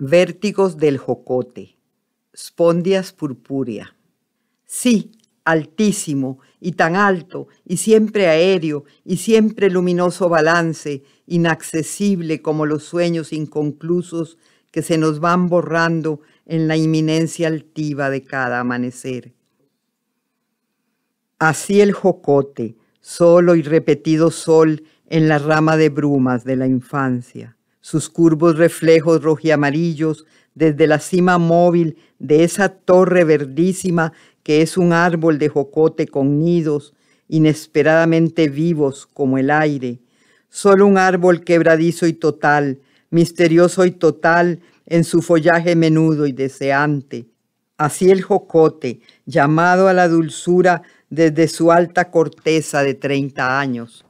vértigos del jocote, spondias purpúrea. Sí, altísimo y tan alto y siempre aéreo y siempre luminoso balance, inaccesible como los sueños inconclusos que se nos van borrando en la inminencia altiva de cada amanecer. Así el jocote, solo y repetido sol en la rama de brumas de la infancia sus curvos reflejos rojiamarillos desde la cima móvil de esa torre verdísima que es un árbol de jocote con nidos inesperadamente vivos como el aire. Solo un árbol quebradizo y total, misterioso y total en su follaje menudo y deseante. Así el jocote, llamado a la dulzura desde su alta corteza de treinta años.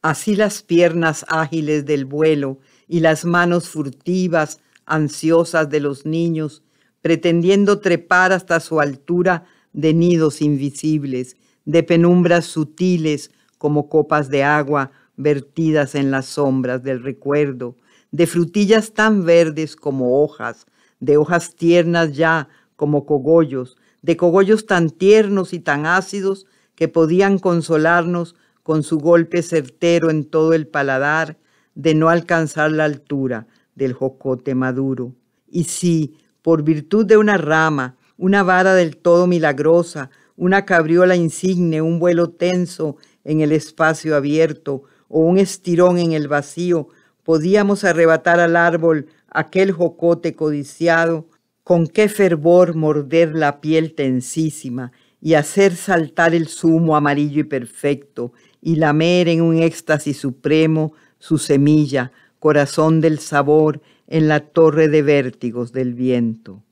Así las piernas ágiles del vuelo y las manos furtivas, ansiosas de los niños, pretendiendo trepar hasta su altura de nidos invisibles, de penumbras sutiles como copas de agua vertidas en las sombras del recuerdo, de frutillas tan verdes como hojas, de hojas tiernas ya como cogollos, de cogollos tan tiernos y tan ácidos que podían consolarnos con su golpe certero en todo el paladar de no alcanzar la altura del jocote maduro. Y si, por virtud de una rama, una vara del todo milagrosa, una cabriola insigne, un vuelo tenso en el espacio abierto o un estirón en el vacío, podíamos arrebatar al árbol aquel jocote codiciado, con qué fervor morder la piel tensísima y hacer saltar el zumo amarillo y perfecto y lamer en un éxtasis supremo su semilla, corazón del sabor, en la torre de vértigos del viento.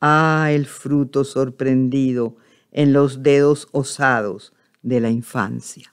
Ah, el fruto sorprendido en los dedos osados de la infancia.